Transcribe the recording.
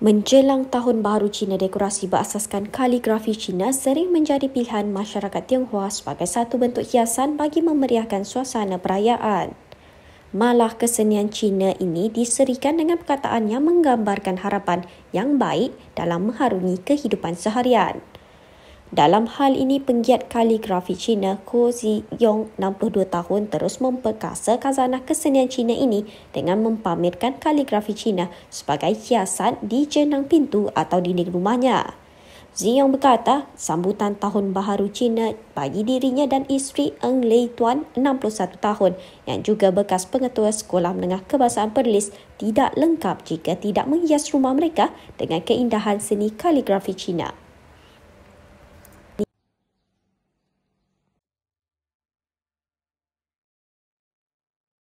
Menjelang tahun baru Cina, dekorasi berasaskan kaligrafi Cina sering menjadi pilihan masyarakat Tionghoa sebagai satu bentuk hiasan bagi memeriahkan suasana perayaan. Malah kesenian Cina ini diserikan dengan perkataan yang menggambarkan harapan yang baik dalam mengharungi kehidupan seharian. Dalam hal ini, penggiat kaligrafi Cina Ko Zi Yong, 62 tahun, terus memperkasa kazanah kesenian Cina ini dengan mempamerkan kaligrafi Cina sebagai hiasan di jenang pintu atau dinding rumahnya. Zi Yong berkata, sambutan tahun baharu Cina bagi dirinya dan isteri Eng Lei Tuan, 61 tahun, yang juga bekas pengetua Sekolah Menengah Kebangsaan Perlis, tidak lengkap jika tidak menghias rumah mereka dengan keindahan seni kaligrafi Cina.